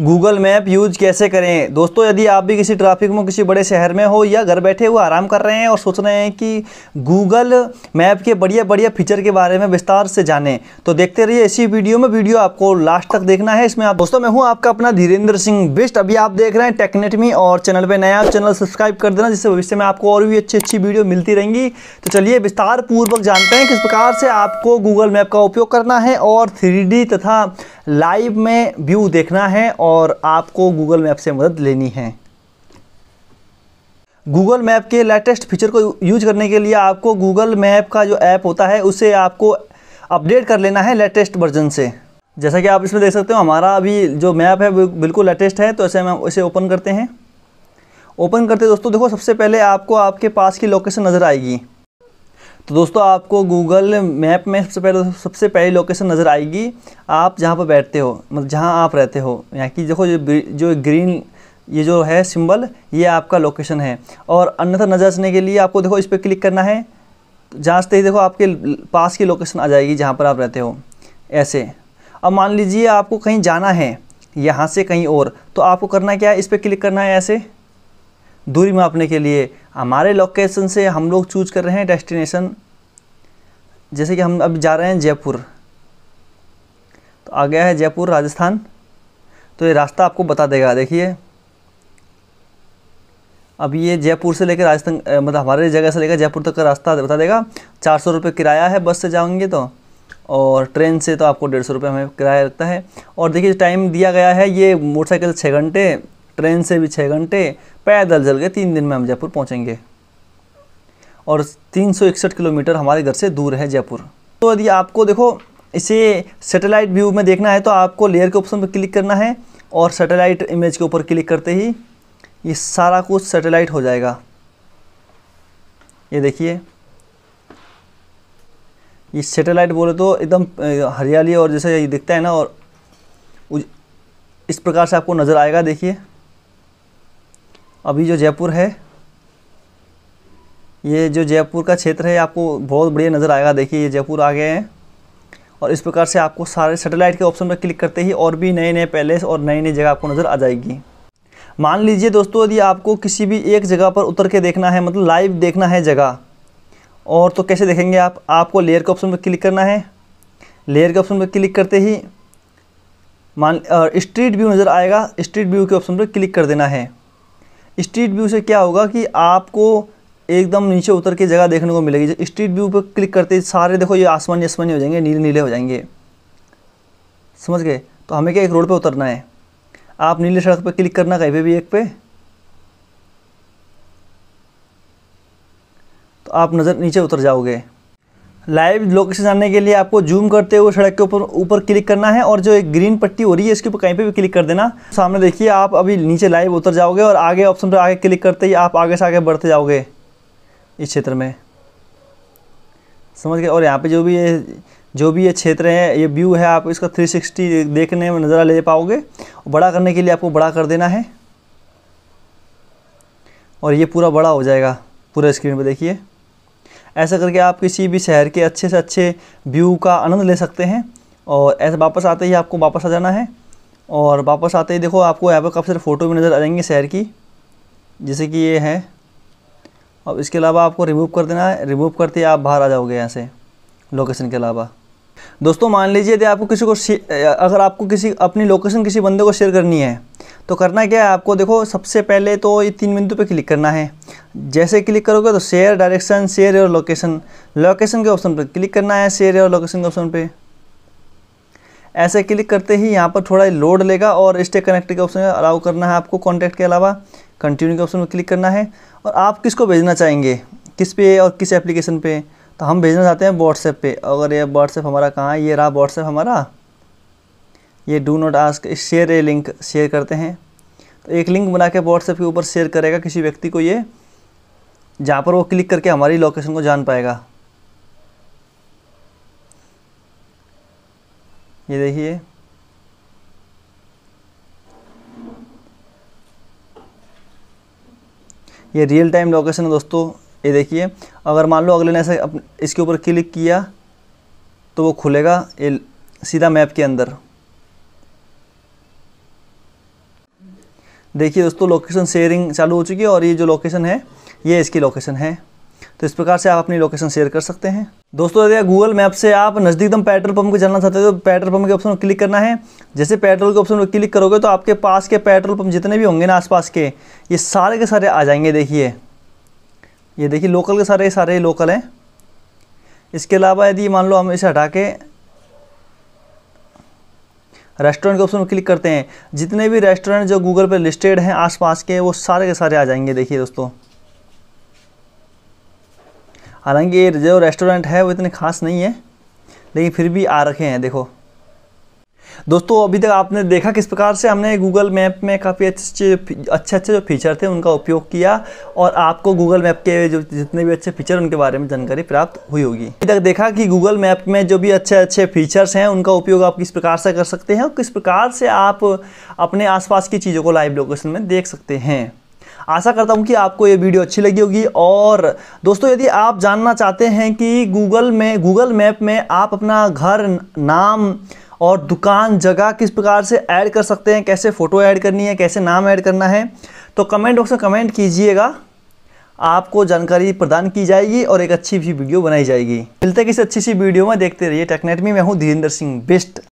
Google map use कैसे करें दोस्तों यदि आप भी किसी ट्रैफिक में किसी बड़े शहर में हो या घर बैठे हुए आराम कर रहे हैं और सोच रहे हैं कि गूगल मैप के बढ़िया बढ़िया फीचर के बारे में विस्तार से जानें तो देखते रहिए इसी वीडियो में वीडियो आपको लास्ट तक देखना है इसमें आप दोस्तों मैं हूँ आपका अपना धीरेन्द्र सिंह बिस्ट अभी आप देख रहे हैं टेक्नेटमी और चैनल पर नया चैनल सब्सक्राइब कर देना जिससे भविष्य में आपको और भी अच्छी अच्छी वीडियो मिलती रहेंगी तो चलिए विस्तार पूर्वक जानते हैं किस प्रकार से आपको गूगल मैप का उपयोग करना है और थ्री तथा लाइव में व्यू देखना है और आपको गूगल मैप से मदद लेनी है गूगल मैप के लेटेस्ट फीचर को यूज करने के लिए आपको गूगल मैप का जो ऐप होता है उसे आपको अपडेट कर लेना है लेटेस्ट वर्जन से जैसा कि आप इसमें देख सकते हो हमारा अभी जो मैप है बिल्कुल लेटेस्ट है तो ऐसे हम इसे ओपन करते हैं ओपन करते दोस्तों देखो सबसे पहले आपको आपके पास की लोकेशन नज़र आएगी तो दोस्तों आपको गूगल मैप में सबसे पहले सबसे पहली लोकेशन नज़र आएगी आप जहाँ पर बैठते हो मतलब जहाँ आप रहते हो यहाँ की देखो जो जो ग्रीन ये जो है सिंबल ये आपका लोकेशन है और अन्यथा नजर रखने के लिए आपको देखो इस पर क्लिक करना है जाँचते ही देखो आपके पास की लोकेशन आ जाएगी जहाँ पर आप रहते हो ऐसे अब मान लीजिए आपको कहीं जाना है यहाँ से कहीं और तो आपको करना क्या है इस पर क्लिक करना है ऐसे दूरी मापने के लिए हमारे लोकेशन से हम लोग चूज कर रहे हैं डेस्टिनेशन जैसे कि हम अभी जा रहे हैं जयपुर तो आ गया है जयपुर राजस्थान तो ये रास्ता आपको बता देगा देखिए अब ये जयपुर से लेकर राजस्थान मतलब हमारे जगह से लेकर जयपुर तक का रास्ता बता देगा चार सौ रुपये किराया है बस से जाएंगे तो और ट्रेन से तो आपको डेढ़ सौ रुपये हमें किराया लगता है और देखिए टाइम दिया गया है ये मोटरसाइकिल छः घंटे ट्रेन से भी छः घंटे पैदल चल के तीन दिन में हम जयपुर पहुँचेंगे और तीन किलोमीटर हमारे घर से दूर है जयपुर तो यदि आपको देखो इसे सेटेलाइट व्यू में देखना है तो आपको लेयर के ऑप्शन पर क्लिक करना है और सैटेलाइट इमेज के ऊपर क्लिक करते ही ये सारा कुछ सैटेलाइट हो जाएगा ये देखिए ये सैटेलाइट बोले तो एकदम हरियाली और जैसे ये दिखता है ना और इस प्रकार से आपको नज़र आएगा देखिए अभी जो जयपुर है ये जो जयपुर का क्षेत्र है आपको बहुत बढ़िया नज़र आएगा देखिए ये जयपुर आ गए हैं और इस प्रकार से आपको सारे सैटेलाइट के ऑप्शन पर क्लिक करते ही और भी नए नए पैलेस और नई नई जगह आपको नज़र आ जाएगी मान लीजिए दोस्तों यदि आपको किसी भी एक जगह पर उतर के देखना है मतलब लाइव देखना है जगह और तो कैसे देखेंगे आप आपको लेयर के ऑप्शन पर क्लिक करना है लेयर के ऑप्शन पर क्लिक करते ही मान स्ट्रीट व्यू नज़र आएगा स्ट्रीट व्यू के ऑप्शन पर क्लिक कर देना है स्ट्रीट व्यू से क्या होगा कि आपको एकदम नीचे उतर के जगह देखने को मिलेगी स्ट्रीट व्यू पर क्लिक करते सारे देखो ये आसमानी आसमानी हो जाएंगे नीले नीले हो जाएंगे समझ गए तो हमें क्या एक रोड पे उतरना है आप नीले सड़क पे क्लिक करना कहीं पे भी एक पे तो आप नज़र नीचे उतर जाओगे लाइव लोकेशन जानने के लिए आपको जूम करते हुए सड़क के ऊपर ऊपर क्लिक करना है और जो एक ग्रीन पट्टी हो रही है इसके ऊपर कहीं पे भी क्लिक कर देना सामने देखिए आप अभी नीचे लाइव उतर जाओगे और आगे ऑप्शन पर आगे क्लिक करते ही आप आगे से आगे बढ़ते जाओगे इस क्षेत्र में समझ गए और यहाँ पर जो भी ये जो भी ये क्षेत्र है ये व्यू है आप इसका थ्री देखने में नज़ारा ले पाओगे बड़ा करने के लिए आपको बड़ा कर देना है और ये पूरा बड़ा हो जाएगा पूरा स्क्रीन पर देखिए ऐसा करके आप किसी भी शहर के अच्छे से अच्छे व्यू का आनंद ले सकते हैं और ऐसे वापस आते ही आपको वापस आ जाना है और वापस आते ही देखो आपको यहाँ पर काफ़ी सारे फ़ोटो भी नज़र आ जाएंगे शहर की जैसे कि ये है और इसके अलावा आपको रिमूव कर देना है रिमूव करते ही आप बाहर आ जाओगे यहाँ से लोकेशन के अलावा दोस्तों मान लीजिए यदि आपको किसी को अगर आपको किसी अपनी लोकेशन किसी बंदे को शेयर करनी है तो करना क्या है आपको देखो सबसे पहले तो ये तीन बिंदु पे क्लिक करना है जैसे क्लिक करोगे तो शेयर डायरेक्शन शेयर और लोकेशन लोकेशन के ऑप्शन पर क्लिक करना है शेयर और लोकेशन के ऑप्शन पे ऐसे क्लिक करते ही यहाँ पर थोड़ा लोड लेगा और स्टे कनेक्ट के ऑप्शन अलाउ करना है आपको कॉन्टैक्ट के अलावा कंटिन्यू के ऑप्शन पर क्लिक करना है और आप किस भेजना चाहेंगे किस पे और किस एप्लीकेशन पर तो हम भेजना चाहते हैं व्हाट्सएप पे अगर ये व्हाट्सएप हमारा कहाँ है ये रहा व्हाट्सएप हमारा ये do not ask share a link share करते हैं तो एक लिंक बना के व्हाट्सएप के ऊपर शेयर करेगा किसी व्यक्ति को ये जहाँ पर वो क्लिक करके हमारी लोकेशन को जान पाएगा ये देखिए ये रियल टाइम लोकेशन है दोस्तों ये देखिए अगर मान लो अगले ने ऐसे इसके ऊपर क्लिक किया तो वो खुलेगा ये सीधा मैप के अंदर देखिए दोस्तों लोकेशन शेयरिंग चालू हो चुकी है और ये जो लोकेशन है ये इसकी लोकेशन है तो इस प्रकार से आप अपनी लोकेशन शेयर कर सकते हैं दोस्तों यदि गूगल मैप से आप नज़दीकतम पेट्रोल पंप को जानना चाहते हो तो पेट्रोल पंप के ऑप्शन पर क्लिक करना है जैसे पेट्रोल के ऑप्शन पर क्लिक करोगे तो आपके पास के पेट्रोल पंप जितने भी होंगे ना आसपास के ये सारे के सारे आ जाएंगे देखिए ये देखिए लोकल के सारे सारे लोकल हैं इसके अलावा यदि मान लो हम इसे हटा के रेस्टोरेंट के ऑप्शन में क्लिक करते हैं जितने भी रेस्टोरेंट जो गूगल पर लिस्टेड हैं आसपास के वो सारे के सारे आ जाएंगे देखिए दोस्तों हालांकि ये जो रेस्टोरेंट है वो इतने खास नहीं है लेकिन फिर भी आ रखे हैं देखो दोस्तों अभी तक आपने देखा किस प्रकार से हमने गूगल मैप में काफ़ी अच्छे अच्छे अच्छे जो फीचर थे उनका उपयोग किया और आपको गूगल मैप के जो जितने भी अच्छे फीचर उनके बारे में जानकारी प्राप्त हुई होगी अभी तक देखा कि गूगल मैप में जो भी अच्छे अच्छे फीचर्स हैं उनका उपयोग आप किस प्रकार से कर सकते हैं और किस प्रकार से आप अपने आसपास की चीज़ों को लाइव लोकेशन में देख सकते हैं आशा करता हूँ कि आपको ये वीडियो अच्छी लगी होगी और दोस्तों यदि आप जानना चाहते हैं कि गूगल में गूगल मैप में आप अपना घर नाम और दुकान जगह किस प्रकार से ऐड कर सकते हैं कैसे फ़ोटो ऐड करनी है कैसे नाम ऐड करना है तो कमेंट बॉक्स में कमेंट कीजिएगा आपको जानकारी प्रदान की जाएगी और एक अच्छी भी वीडियो बनाई जाएगी मिलते किसी अच्छी सी वीडियो में देखते रहिए टेक्नेटमी में हूँ धीरेन्द्र सिंह बेस्ट